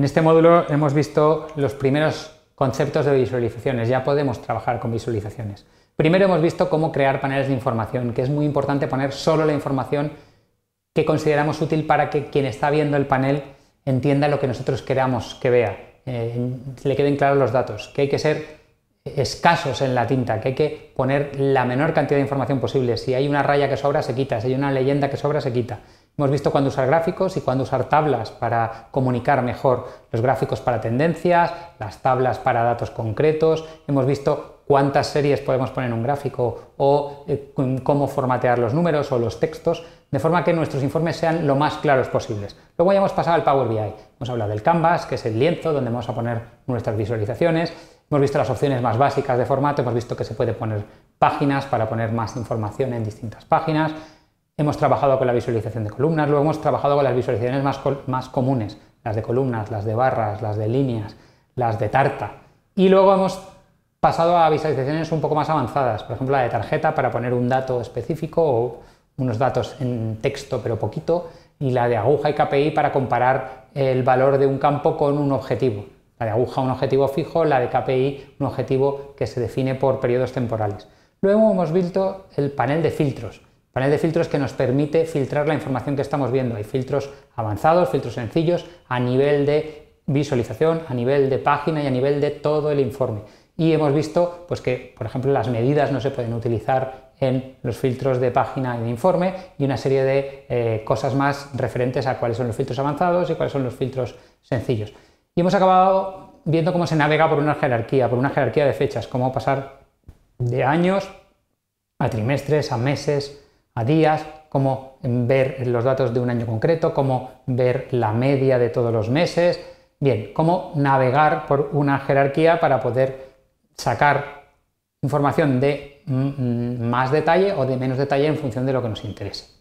En este módulo hemos visto los primeros conceptos de visualizaciones, ya podemos trabajar con visualizaciones. Primero hemos visto cómo crear paneles de información, que es muy importante poner solo la información que consideramos útil para que quien está viendo el panel entienda lo que nosotros queramos que vea, eh, le queden claros los datos, que hay que ser escasos en la tinta, que hay que poner la menor cantidad de información posible. Si hay una raya que sobra, se quita. Si hay una leyenda que sobra, se quita. Hemos visto cuándo usar gráficos y cuándo usar tablas para comunicar mejor los gráficos para tendencias, las tablas para datos concretos. Hemos visto cuántas series podemos poner en un gráfico o eh, cómo formatear los números o los textos, de forma que nuestros informes sean lo más claros posibles. Luego ya hemos pasado al Power BI. Hemos hablado del canvas, que es el lienzo donde vamos a poner nuestras visualizaciones. Hemos visto las opciones más básicas de formato, hemos visto que se puede poner páginas para poner más información en distintas páginas, hemos trabajado con la visualización de columnas, luego hemos trabajado con las visualizaciones más, más comunes, las de columnas, las de barras, las de líneas, las de tarta, y luego hemos pasado a visualizaciones un poco más avanzadas, por ejemplo la de tarjeta para poner un dato específico o unos datos en texto pero poquito, y la de aguja y KPI para comparar el valor de un campo con un objetivo. La de aguja un objetivo fijo, la de KPI un objetivo que se define por periodos temporales. Luego hemos visto el panel de filtros. panel de filtros que nos permite filtrar la información que estamos viendo. Hay filtros avanzados, filtros sencillos, a nivel de visualización, a nivel de página y a nivel de todo el informe. Y hemos visto pues, que, por ejemplo, las medidas no se pueden utilizar en los filtros de página y de informe y una serie de eh, cosas más referentes a cuáles son los filtros avanzados y cuáles son los filtros sencillos. Y hemos acabado viendo cómo se navega por una jerarquía, por una jerarquía de fechas, cómo pasar de años a trimestres, a meses, a días, cómo ver los datos de un año concreto, cómo ver la media de todos los meses, bien, cómo navegar por una jerarquía para poder sacar información de mm, mm, más detalle o de menos detalle en función de lo que nos interese.